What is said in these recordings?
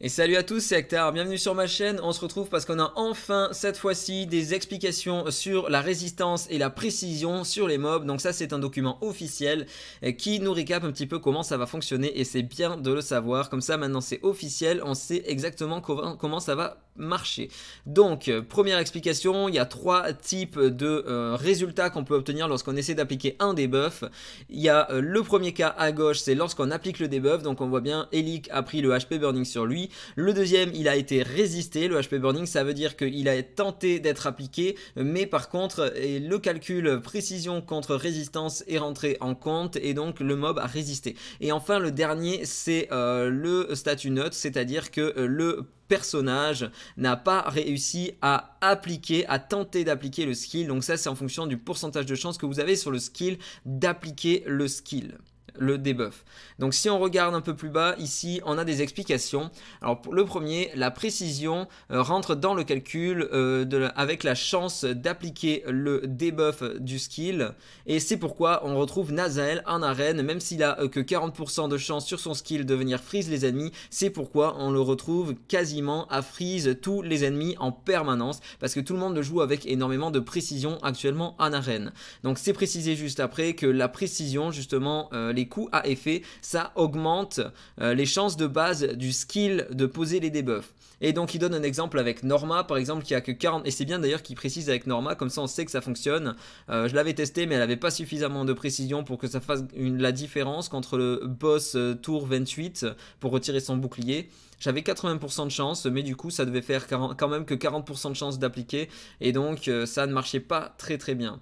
Et salut à tous, c'est Hector, bienvenue sur ma chaîne, on se retrouve parce qu'on a enfin cette fois-ci des explications sur la résistance et la précision sur les mobs, donc ça c'est un document officiel euh, qui nous récap un petit peu comment ça va fonctionner et c'est bien de le savoir, comme ça maintenant c'est officiel, on sait exactement comment ça va marché. Donc, euh, première explication, il y a trois types de euh, résultats qu'on peut obtenir lorsqu'on essaie d'appliquer un debuff. Il y a euh, le premier cas à gauche, c'est lorsqu'on applique le debuff, donc on voit bien Elik a pris le HP Burning sur lui. Le deuxième, il a été résisté, le HP Burning, ça veut dire qu'il a tenté d'être appliqué, mais par contre, le calcul précision contre résistance est rentré en compte, et donc le mob a résisté. Et enfin, le dernier, c'est le statut note, c'est-à-dire que le personnage n'a pas réussi à appliquer, à tenter d'appliquer le skill. Donc ça, c'est en fonction du pourcentage de chance que vous avez sur le skill d'appliquer le skill le debuff. Donc si on regarde un peu plus bas, ici on a des explications. Alors le premier, la précision euh, rentre dans le calcul euh, avec la chance d'appliquer le debuff du skill. Et c'est pourquoi on retrouve Nazael en arène, même s'il a euh, que 40% de chance sur son skill de venir freeze les ennemis. C'est pourquoi on le retrouve quasiment à freeze tous les ennemis en permanence, parce que tout le monde le joue avec énormément de précision actuellement en arène. Donc c'est précisé juste après que la précision, justement, les Coup à effet, ça augmente euh, les chances de base du skill de poser les debuffs. Et donc il donne un exemple avec Norma par exemple qui a que 40 et c'est bien d'ailleurs qu'il précise avec Norma comme ça on sait que ça fonctionne. Euh, je l'avais testé mais elle avait pas suffisamment de précision pour que ça fasse la différence contre le boss euh, tour 28 pour retirer son bouclier. J'avais 80% de chance mais du coup ça devait faire quand même que 40% de chance d'appliquer et donc ça ne marchait pas très très bien.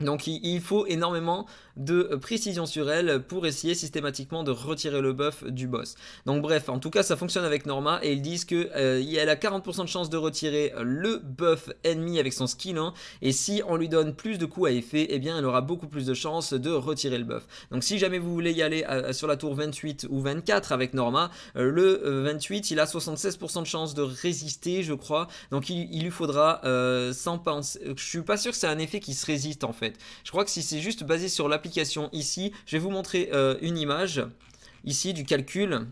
Donc il faut énormément de euh, précision sur elle pour essayer systématiquement de retirer le buff du boss. Donc bref, en tout cas ça fonctionne avec Norma et ils disent que euh, a 40% de chance de retirer le buff ennemi avec son skill hein. et si on lui donne plus de coups à effet, eh bien elle aura beaucoup plus de chances de retirer le buff. Donc si jamais vous voulez y aller euh, sur la tour 28 ou 24 avec Norma, le 28 il a 76% de chance de résister je crois, donc il, lui faudra euh, 100 penser. Je suis pas sûr que c'est un effet qui se résiste en fait. Je crois que si c'est juste basé sur l'application ici, je vais vous montrer euh, une image ici du calcul.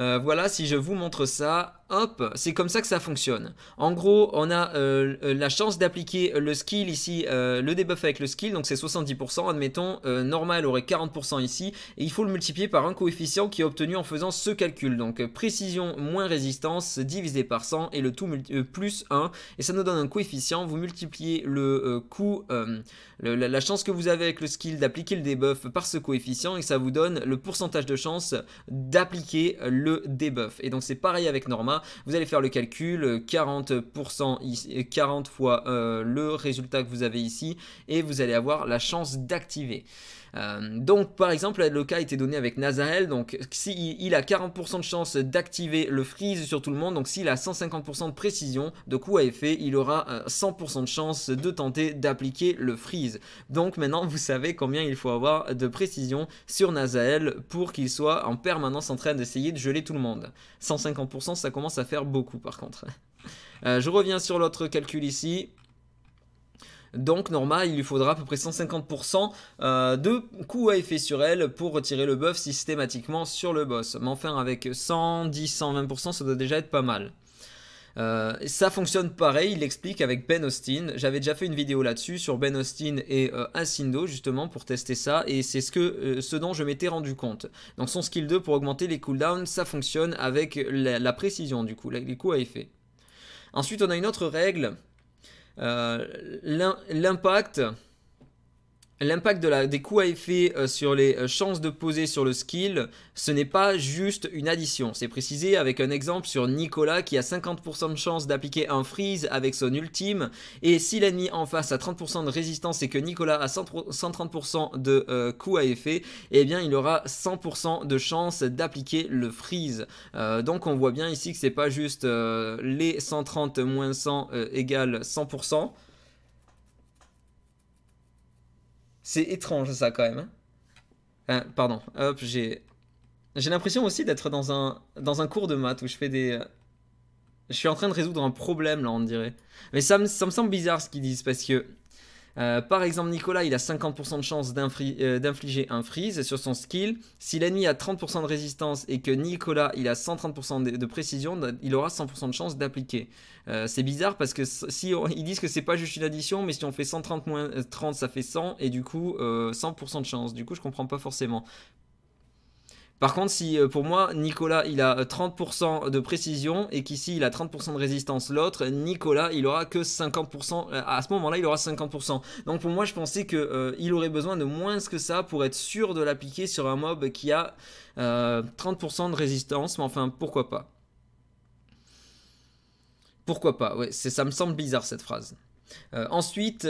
Euh, voilà, si je vous montre ça, hop, c'est comme ça que ça fonctionne. En gros, on a euh, euh, la chance d'appliquer le skill ici, euh, le debuff avec le skill, donc c'est 70%, admettons, normal aurait 40% ici, et il faut le multiplier par un coefficient qui est obtenu en faisant ce calcul, donc précision moins résistance divisé par 100 et le tout plus 1, et ça nous donne un coefficient, vous multipliez le coût, la, la, chance que vous avez avec le skill d'appliquer le debuff par ce coefficient, et ça vous donne le pourcentage de chance d'appliquer le debuff, et donc c'est pareil avec normal, vous allez faire le calcul, 40%, euh, 40 euh, fois euh, le résultat que vous avez ici, et vous allez avoir la chance d'activer. donc par exemple le cas était donné avec Nazael donc s'il il a 40% de chance d'activer le freeze sur tout le monde donc s'il a 150% de précision de coup à effet il aura 100% de chance de tenter d'appliquer le freeze donc maintenant vous savez combien il faut avoir de précision sur Nazael pour qu'il soit en permanence en train d'essayer de geler tout le monde 150% ça commence à faire beaucoup par contre. Euh, je reviens sur l'autre calcul ici. Donc normal, il lui faudra à peu près 150% euh, de coups à effet sur elle pour retirer le buff systématiquement sur le boss. Mais enfin avec 110-120% ça doit déjà être pas mal. Euh, ça fonctionne pareil, il l'explique avec Ben Austin. J'avais déjà fait une vidéo là-dessus sur Ben Austin et euh, Asindo justement pour tester ça et c'est ce, que, euh, ce dont je m'étais rendu compte. Donc son skill 2 pour augmenter les cooldowns, ça fonctionne avec la, précision du coup, les coups à effet. Ensuite on a une autre règle, l'impact l'impact de des coups à effet euh, sur les euh, chances de poser sur le skill, ce n'est pas juste une addition. C'est précisé avec un exemple sur Nicolas qui a 50% de chance d'appliquer un freeze avec son ultime. Et si l'ennemi en face a 30% de résistance et que Nicolas a 130% de euh, coups à effet, eh bien il aura 100% de chance d'appliquer le freeze. donc on voit bien ici que ce n'est pas juste les 130 moins 100 égale 100%. C'est étrange ça quand même. Hein. Euh, pardon, hop, j'ai... J'ai l'impression aussi d'être dans un, dans un cours de maths où je fais des... Euh, je suis en train de résoudre un problème là, on dirait. Mais ça me, ça me semble bizarre ce qu'ils disent parce que euh, par exemple, Nicolas, il a 50% de chance euh, d'infliger un freeze sur son skill. Si l'ennemi a 30% de résistance et que Nicolas, il a 130% de, précision, il aura 100% de chance d'appliquer. Euh, c'est bizarre parce que si ils disent que c'est pas juste une addition, mais si on fait 130 30, ça fait 100 et du coup 100% de chance. Du coup, je comprends pas forcément. Par contre, si euh, pour moi, Nicolas, il a 30% euh, de précision et qu'ici, il a 30% de résistance, l'autre, Nicolas, il aura que 50%. Euh, à ce moment-là, il aura 50%. Donc pour moi, je pensais qu'il aurait besoin de moins que ça pour être sûr de l'appliquer sur un mob qui a 30% de résistance. Mais enfin, pourquoi pas Pourquoi pas Ouais, ça me semble bizarre cette phrase. ensuite,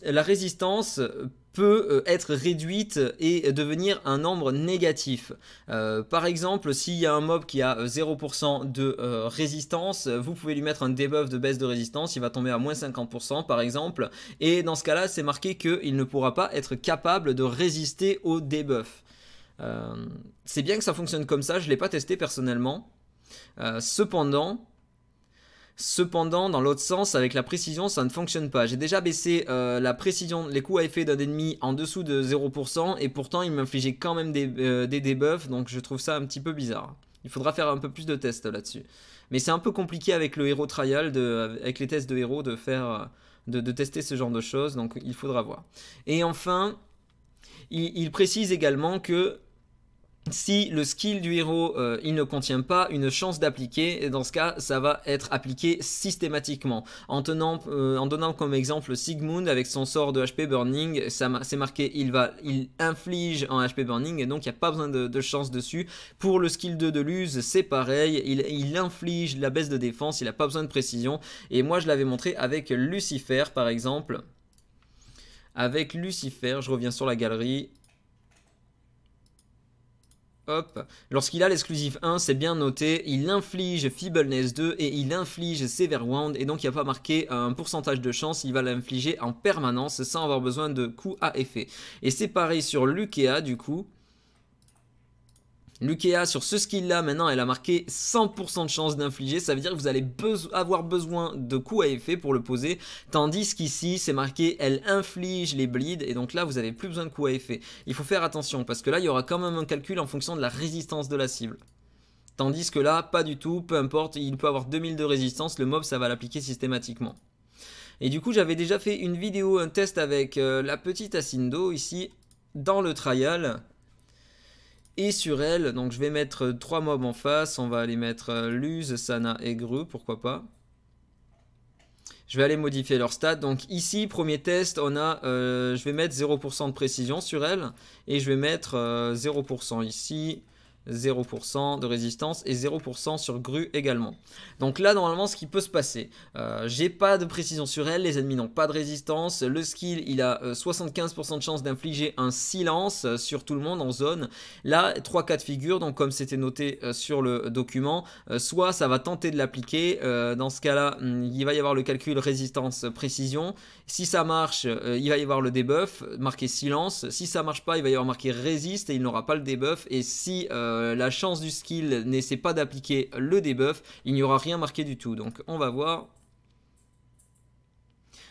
la résistance peut euh, être réduite et devenir un nombre négatif. Euh, par exemple, s'il y a un mob qui a 0% euh, de résistance, vous pouvez lui mettre un debuff de baisse de résistance, il va tomber à moins 50% par exemple, et dans ce cas-là, c'est marqué qu'il ne pourra pas être capable de résister au debuff. c'est bien que ça fonctionne comme ça, je ne l'ai pas testé personnellement. cependant, Cependant, dans l'autre sens, avec la précision, ça ne fonctionne pas. J'ai déjà baissé euh, la précision, les coups à effet d'un ennemi en dessous de 0%, et pourtant il m'infligeait quand même euh, des, debuffs, donc je trouve ça un petit peu bizarre. Il faudra faire un peu plus de tests là-dessus. Mais c'est un peu compliqué avec le héros trial, avec les tests de héros, de faire, euh, de, tester ce genre de choses, donc il faudra voir. Et enfin, il précise également que si le skill du héros euh, il ne contient pas une chance d'appliquer, et dans ce cas ça va être appliqué systématiquement. En, tenant, euh, en donnant comme exemple Sigmund avec son sort de HP Burning, c'est marqué il va il inflige en HP Burning et donc il n'y a pas besoin de, chance dessus. Pour le skill 2 de Luz, c'est pareil, il, il, inflige la baisse de défense, il n'a pas besoin de précision. Et moi je l'avais montré avec Lucifer par exemple. Avec Lucifer, je reviens sur la galerie, Lorsqu'il a l'exclusif 1, c'est bien noté, il inflige Feebleness 2 et il inflige Severe Wound, et donc il n'y a pas marqué euh, un pourcentage de chance, il va l'infliger en permanence sans avoir besoin de coups à effet. Et c'est pareil sur Lukea du coup. Lukea sur ce skill-là, maintenant, elle a marqué 100% de chance d'infliger. Ça veut dire que vous allez avoir besoin de coups à effet pour le poser. Tandis qu'ici, c'est marqué, elle inflige les bleeds. Et donc là, vous avez plus besoin de coups à effet. Il faut faire attention parce que là, il y aura quand même un calcul en fonction de la résistance de la cible. Tandis que là, pas du tout, peu importe, il peut avoir 2000 de résistance, le mob ça va l'appliquer systématiquement. Et du coup, j'avais déjà fait une vidéo, un test avec euh, la petite Asindo ici, dans le trial, et sur elle. Donc je vais mettre trois mobs en face. On va aller mettre euh, Luz, Sana et Gru, pourquoi pas. Je vais aller modifier leur stats. Donc ici, premier test, on a, euh, je vais mettre 0% de précision sur elle. Et je vais mettre 0% euh, ici. 0% de résistance et 0% sur Gru également. Donc là normalement ce qui peut se passer, euh, j'ai pas de précision sur elle, les ennemis n'ont pas de résistance, le skill il a 75% euh, de chance d'infliger un silence euh, sur tout le monde en zone. Là 3 cas de figure, donc comme c'était noté sur le document, soit ça va tenter de l'appliquer, dans ce cas là hmm, il va y avoir le calcul résistance précision, si ça marche il va y avoir le debuff marqué silence, si ça marche pas il va y avoir marqué résiste et il n'aura pas le debuff et si... Euh, la chance du skill n'essaie pas d'appliquer le debuff, il n'y aura rien marqué du tout. Donc on va voir.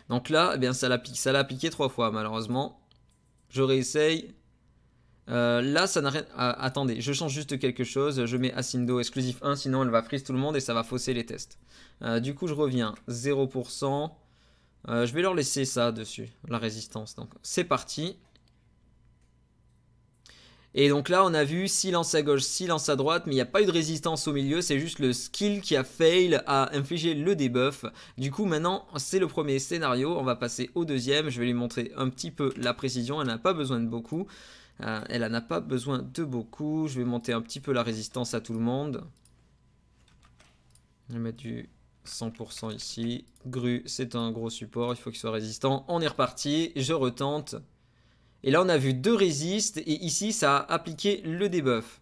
Donc là, eh bien, ça l'a appliqué trois fois malheureusement. Je réessaye. Euh, là, ça n'a rien... Ah, attendez, je change juste quelque chose. Je mets Asindo exclusif 1, sinon elle va freeze tout le monde et ça va fausser les tests. Euh, du coup, je reviens 0%. je vais leur laisser ça dessus, la résistance. Donc, c'est parti. Et donc là, on a vu silence à gauche, silence à droite, mais il n'y a pas eu de résistance au milieu, c'est juste le skill qui a fail à infliger le debuff. Du coup, maintenant, c'est le premier scénario, on va passer au deuxième, je vais lui montrer un petit peu la précision, elle n'a pas besoin de beaucoup. Euh, elle n'a pas besoin de beaucoup, je vais monter un petit peu la résistance à tout le monde. Je vais mettre du 100% ici. Gru, c'est un gros support, il faut qu'il soit résistant. On est reparti, je retente. Et là, on a vu deux résistes et ici, ça a appliqué le debuff.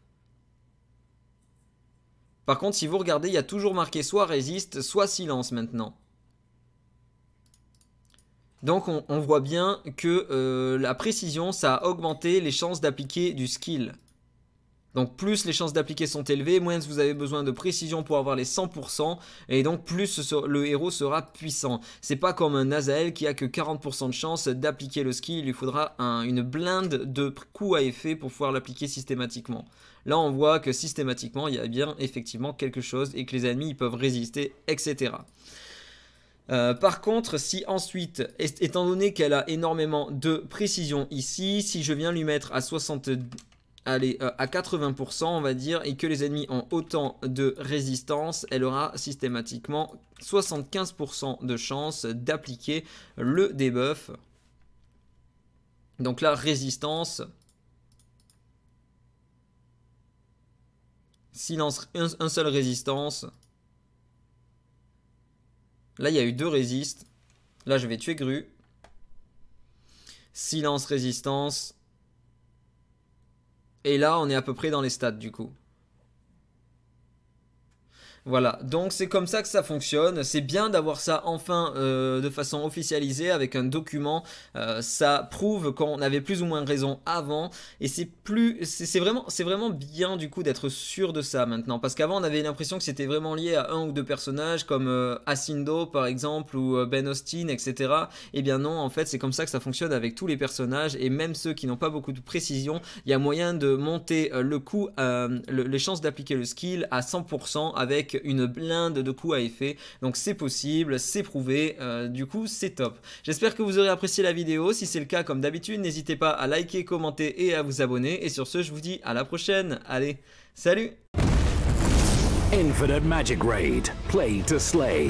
Par contre, si vous regardez, il y a toujours marqué soit résiste, soit silence maintenant. Donc, on, voit bien que euh, la précision, ça a augmenté les chances d'appliquer du skill. Donc plus les chances d'appliquer sont élevées, moins vous avez besoin de précision pour avoir les 100%, et donc plus le héros sera puissant. C'est pas comme un Azael qui a que 40% de chance d'appliquer le ski, il lui faudra une blinde de coups à effet pour pouvoir l'appliquer systématiquement. Là on voit que systématiquement il y a bien effectivement quelque chose et que les ennemis peuvent résister, etc. Euh, par contre, si ensuite, étant donné qu'elle a énormément de précision ici, si je viens lui mettre à 70, elle euh, à 80%, on va dire, et que les ennemis ont autant de résistance, elle aura systématiquement 75% de chance d'appliquer le debuff. Donc là, résistance, silence, un, seul résistance. Là, il y a eu deux résistes. Là, je vais tuer Gru. Silence, résistance. Et là, on est à peu près dans les stats du coup. Voilà, donc c'est comme ça que ça fonctionne. C'est bien d'avoir ça enfin euh, de façon officialisée avec un document. Euh, ça prouve qu'on avait plus ou moins raison avant. Et c'est plus, c'est vraiment, c'est vraiment bien du coup d'être sûr de ça maintenant. Parce qu'avant on avait l'impression que c'était vraiment lié à un ou deux personnages comme euh, Asindo par exemple ou Ben Austin, etc. Eh bien non, en fait c'est comme ça que ça fonctionne avec tous les personnages et même ceux qui n'ont pas beaucoup de précision. Il y a moyen de monter le coup, les chances d'appliquer le skill à 100% avec une blinde de coups à effet. Donc c'est possible, c'est prouvé, euh, du coup c'est top. J'espère que vous aurez apprécié la vidéo, si c'est le cas comme d'habitude n'hésitez pas à liker, commenter et à vous abonner. Et sur ce je vous dis à la prochaine, allez, salut Infinite Magic Raid, play to slay.